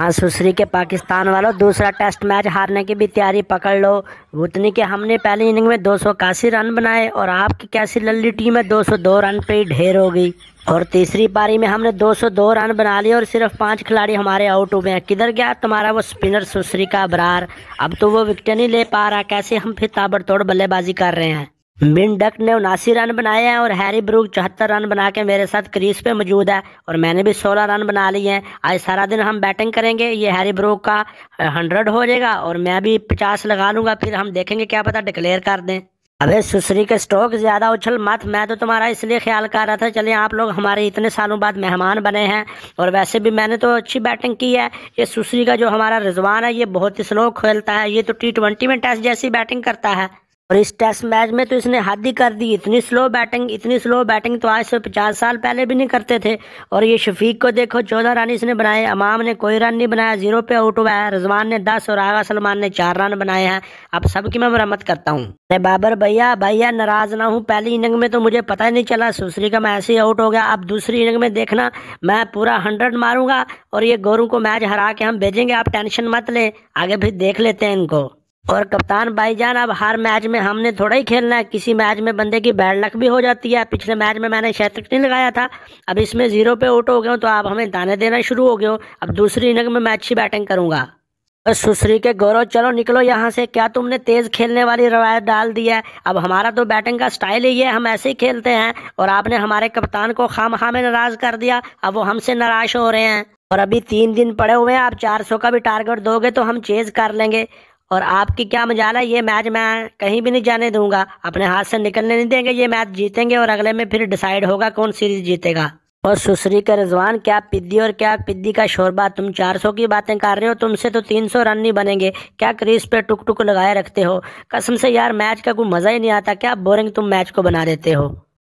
हाँ सुश्री के पाकिस्तान वालों दूसरा टेस्ट मैच हारने की भी तैयारी पकड़ लो उतनी के हमने पहली इनिंग में दो सौ रन बनाए और आपकी कैसी लल्ली टीम है 202 रन पे ही ढेर हो गई और तीसरी पारी में हमने 202 रन बना लिए और सिर्फ पांच खिलाड़ी हमारे आउट हुए हैं किधर गया तुम्हारा वो स्पिनर सुश्री का बरार अब तो वो विकेट नहीं ले पा रहा कैसे हम फिर ताबड़तोड़ बल्लेबाजी कर रहे हैं मिन डक ने उनासी रन बनाए हैं और हैरी ब्रूक चौहत्तर रन बना के मेरे साथ क्रीज पे मौजूद है और मैंने भी सोलह रन बना लिए हैं आज सारा दिन हम बैटिंग करेंगे ये हैरी ब्रूक का हंड्रेड हो जाएगा और मैं भी पचास लगा लूँगा फिर हम देखेंगे क्या पता डिक्लेयर कर दें अबे सुसरी के स्टॉक ज़्यादा उछल मत मैं तो तुम्हारा इसलिए ख्याल कर रहा था चलिए आप लोग हमारे इतने सालों बाद मेहमान बने हैं और वैसे भी मैंने तो अच्छी बैटिंग की है ये सुसरी का जो हमारा रिजवान है ये बहुत ही स्लो खेलता है ये तो टी ट्वेंटी में टेस्ट जैसी बैटिंग करता है और इस टेस्ट मैच में तो इसने हद ही कर दी इतनी स्लो बैटिंग इतनी स्लो बैटिंग तो आज से पचास साल पहले भी नहीं करते थे और ये शफीक को देखो चौदह रन इसने बनाए अमाम ने कोई रन नहीं बनाया जीरो पे आउट हुआ है रजवान ने दस और आगा सलमान ने चार रन बनाए हैं अब सबकी मैं मरम्मत करता हूँ अरे बाबर भैया भैया नाराज ना हूँ पहली इनिंग में तो मुझे पता ही नहीं चला सुसरी का मैं ऐसे ही आउट हो गया अब दूसरी इनिंग में देखना मैं पूरा हंड्रेड मारूंगा और ये गोरू को मैच हरा के हम भेजेंगे आप टेंशन मत ले आगे भी देख लेते हैं इनको और कप्तान भाईजान अब हर मैच में हमने थोड़ा ही खेलना है किसी मैच में बंदे की बैड लक भी हो जाती है पिछले मैच में मैंने शैतक नहीं लगाया था अब इसमें जीरो पे आउट हो गए तो आप हमें दाने देना शुरू हो गए अब दूसरी इनिंग में मैं अच्छी बैटिंग करूंगा सुश्री के गौरव चलो निकलो यहाँ से क्या तुमने तेज़ खेलने वाली रवायत डाल दी है अब हमारा तो बैटिंग का स्टाइल ही है हम ऐसे ही खेलते हैं और आपने हमारे कप्तान को खाम में नाराज़ कर दिया अब वो हमसे नाराज़ हो रहे हैं और अभी तीन दिन पड़े हुए हैं आप 400 का भी टारगेट दोगे तो हम चेज़ कर लेंगे और आपकी क्या मजाल है ये मैच मैं कहीं भी नहीं जाने दूंगा अपने हाथ से निकलने नहीं देंगे ये मैच जीतेंगे और अगले में फिर डिसाइड होगा कौन सीरीज जीतेगा और सुसरी का रिजवान क्या पिद्दी और क्या पिद्दी का शोरबा तुम 400 की बातें कर रहे हो तुमसे तो 300 रन नहीं बनेंगे क्या क्रीज पे टुक टुक लगाए रखते हो कसम से यार मैच का कोई मज़ा ही नहीं आता क्या बोरिंग तुम मैच को बना देते हो